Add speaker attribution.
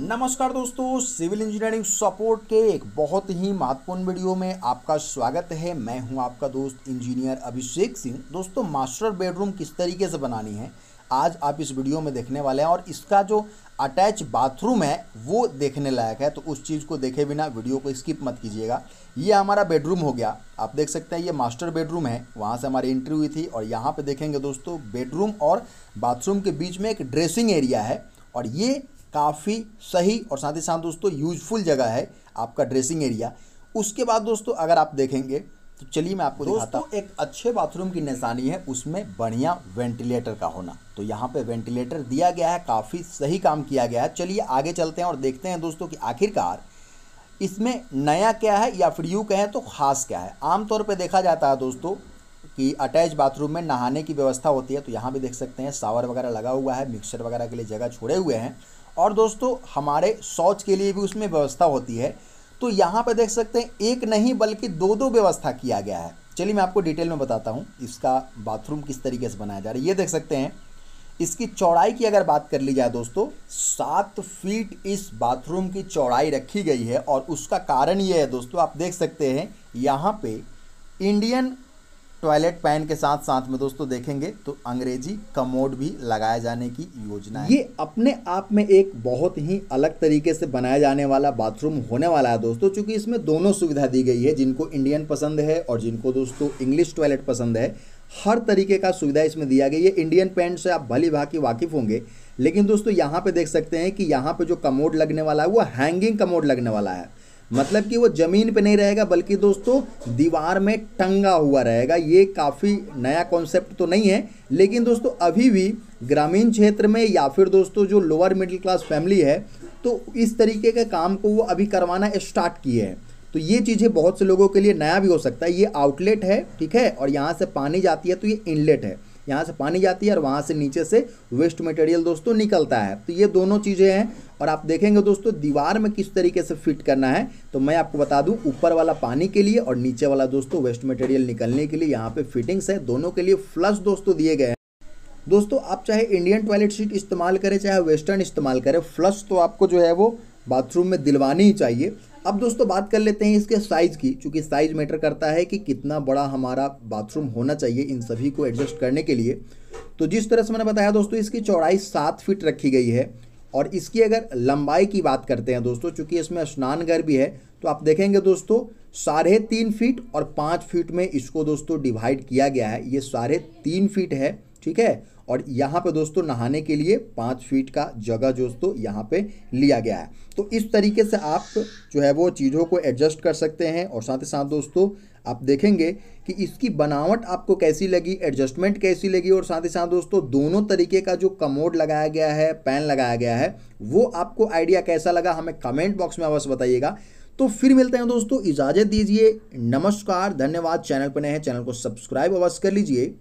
Speaker 1: नमस्कार दोस्तों civil engineering support के एक बहुत ही महत्वपूर्ण वीडियो में आपका स्वागत है मैं हूं आपका दोस्त इंजीनियर अभिषेक सिंह दोस्तों मास्टर बेडरूम किस तरीके से बनानी है आज आप इस वीडियो में देखने वाले हैं और इसका जो अटैच बाथरूम है वो देखने लायक है तो उस चीज़ को देखे बिना वीडियो को स्किप मत कीजिएगा ये हमारा बेडरूम हो गया आप देख सकते हैं ये मास्टर बेडरूम है वहाँ से हमारी एंट्री हुई थी और यहाँ पर देखेंगे दोस्तों बेडरूम और बाथरूम के बीच में एक ड्रेसिंग एरिया है और ये काफ़ी सही और साथ ही साथ दोस्तों यूजफुल जगह है आपका ड्रेसिंग एरिया उसके बाद दोस्तों अगर आप देखेंगे तो चलिए मैं आपको दिखाता हूँ एक अच्छे बाथरूम की निशानी है उसमें बढ़िया वेंटिलेटर का होना तो यहाँ पे वेंटिलेटर दिया गया है काफ़ी सही काम किया गया है चलिए आगे चलते हैं और देखते हैं दोस्तों कि आखिरकार इसमें नया क्या है या फिर यू कहें तो ख़ास क्या है आमतौर पर देखा जाता है दोस्तों कि अटैच बाथरूम में नहाने की व्यवस्था होती है तो यहाँ भी देख सकते हैं सावर वगैरह लगा हुआ है मिक्सर वगैरह के लिए जगह छोड़े हुए हैं और दोस्तों हमारे शौच के लिए भी उसमें व्यवस्था होती है तो यहाँ पर देख सकते हैं एक नहीं बल्कि दो दो व्यवस्था किया गया है चलिए मैं आपको डिटेल में बताता हूँ इसका बाथरूम किस तरीके से बनाया जा रहा है ये देख सकते हैं इसकी चौड़ाई की अगर बात कर ली जाए दोस्तों सात फीट इस बाथरूम की चौड़ाई रखी गई है और उसका कारण ये है दोस्तों आप देख सकते हैं यहाँ पे इंडियन टॉयलेट पैन के साथ साथ में दोस्तों देखेंगे तो अंग्रेजी कमोड भी लगाए जाने की योजना है ये अपने आप में एक बहुत ही अलग तरीके से बनाया जाने वाला बाथरूम होने वाला है दोस्तों क्योंकि इसमें दोनों सुविधा दी गई है जिनको इंडियन पसंद है और जिनको दोस्तों इंग्लिश टॉयलेट पसंद है हर तरीके का सुविधा इसमें दिया गया है इंडियन पेंट से आप भली भांति वाकिफ़ होंगे लेकिन दोस्तों यहाँ पे देख सकते हैं कि यहाँ पे जो कमोड लगने वाला है वो हैंगिंग कमोड लगने वाला है मतलब कि वो ज़मीन पे नहीं रहेगा बल्कि दोस्तों दीवार में टंगा हुआ रहेगा ये काफ़ी नया कॉन्सेप्ट तो नहीं है लेकिन दोस्तों अभी भी ग्रामीण क्षेत्र में या फिर दोस्तों जो लोअर मिडिल क्लास फैमिली है तो इस तरीके के काम को वो अभी करवाना स्टार्ट किए हैं तो ये चीज़ें बहुत से लोगों के लिए नया भी हो सकता है ये आउटलेट है ठीक है और यहाँ से पानी जाती है तो ये इनलेट है यहाँ से पानी जाती है और वहाँ से नीचे से वेस्ट मटेरियल दोस्तों निकलता है तो ये दोनों चीज़ें हैं और आप देखेंगे दोस्तों दीवार में किस तरीके से फिट करना है तो मैं आपको बता दूं ऊपर वाला पानी के लिए और नीचे वाला दोस्तों वेस्ट मटेरियल निकलने के लिए यहाँ पे फिटिंग्स है दोनों के लिए फ्लश दोस्तों दिए गए हैं दोस्तों आप चाहे इंडियन टॉयलेट सीट इस्तेमाल करें चाहे वेस्टर्न इस्तेमाल करें फ्लश तो आपको जो है वो बाथरूम में दिलवानी ही चाहिए अब दोस्तों बात कर लेते हैं इसके साइज़ की चूँकि साइज़ मैटर करता है कि कितना बड़ा हमारा बाथरूम होना चाहिए इन सभी को एडजस्ट करने के लिए तो जिस तरह से मैंने बताया दोस्तों इसकी चौड़ाई सात फीट रखी गई है और इसकी अगर लंबाई की बात करते हैं दोस्तों चूँकि इसमें घर भी है तो आप देखेंगे दोस्तों साढ़े तीन फीट और पाँच फीट में इसको दोस्तों डिवाइड किया गया है ये साढ़े तीन फीट है ठीक है और यहाँ पे दोस्तों नहाने के लिए पाँच फीट का जगह दोस्तों यहाँ पे लिया गया है तो इस तरीके से आप जो है वो चीज़ों को एडजस्ट कर सकते हैं और साथ ही साथ दोस्तों आप देखेंगे कि इसकी बनावट आपको कैसी लगी एडजस्टमेंट कैसी लगी और साथ ही साथ दोस्तों दोनों तरीके का जो कमोड लगाया गया है पैन लगाया गया है वो आपको आइडिया कैसा लगा हमें कमेंट बॉक्स में अवश्य बताइएगा तो फिर मिलते हैं दोस्तों इजाज़त दीजिए नमस्कार धन्यवाद चैनल पर नए हैं चैनल को सब्सक्राइब अवश्य कर लीजिए